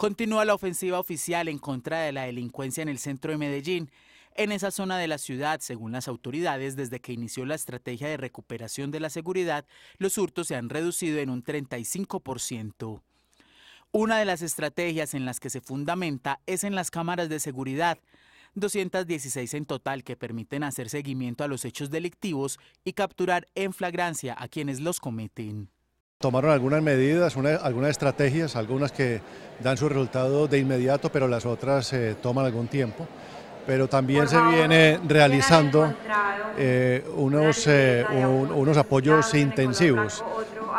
Continúa la ofensiva oficial en contra de la delincuencia en el centro de Medellín. En esa zona de la ciudad, según las autoridades, desde que inició la estrategia de recuperación de la seguridad, los hurtos se han reducido en un 35%. Una de las estrategias en las que se fundamenta es en las cámaras de seguridad, 216 en total que permiten hacer seguimiento a los hechos delictivos y capturar en flagrancia a quienes los cometen. Tomaron algunas medidas, algunas estrategias, algunas que dan su resultado de inmediato, pero las otras eh, toman algún tiempo. Pero también se viene realizando eh, unos, eh, unos apoyos intensivos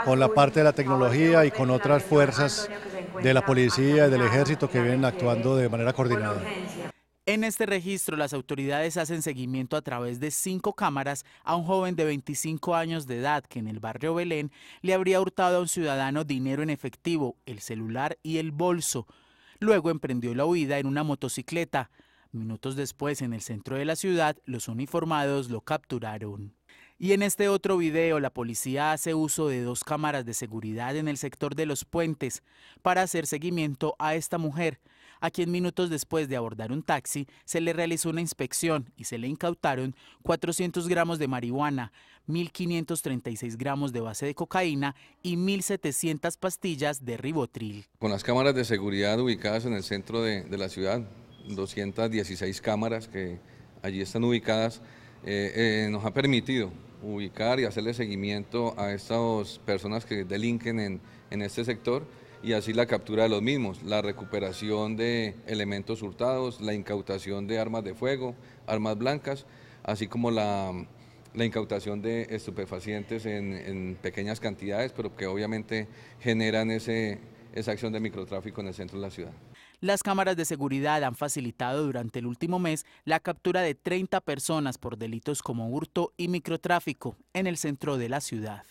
con la parte de la tecnología y con otras fuerzas de la policía y del ejército que vienen actuando de manera coordinada. En este registro, las autoridades hacen seguimiento a través de cinco cámaras a un joven de 25 años de edad que en el barrio Belén le habría hurtado a un ciudadano dinero en efectivo, el celular y el bolso. Luego emprendió la huida en una motocicleta. Minutos después, en el centro de la ciudad, los uniformados lo capturaron. Y en este otro video, la policía hace uso de dos cámaras de seguridad en el sector de los puentes para hacer seguimiento a esta mujer, a quien minutos después de abordar un taxi se le realizó una inspección y se le incautaron 400 gramos de marihuana, 1.536 gramos de base de cocaína y 1.700 pastillas de ribotril. Con las cámaras de seguridad ubicadas en el centro de, la ciudad, 216 cámaras que allí están ubicadas, eh, eh, nos ha permitido ubicar y hacerle seguimiento a estas personas que delinquen en, este sector y así la captura de los mismos, la recuperación de elementos hurtados, la incautación de armas de fuego, armas blancas, así como la, incautación de estupefacientes en, pequeñas cantidades, pero que obviamente generan ese, esa acción de microtráfico en el centro de la ciudad. Las cámaras de seguridad han facilitado durante el último mes la captura de 30 personas por delitos como hurto y microtráfico en el centro de la ciudad.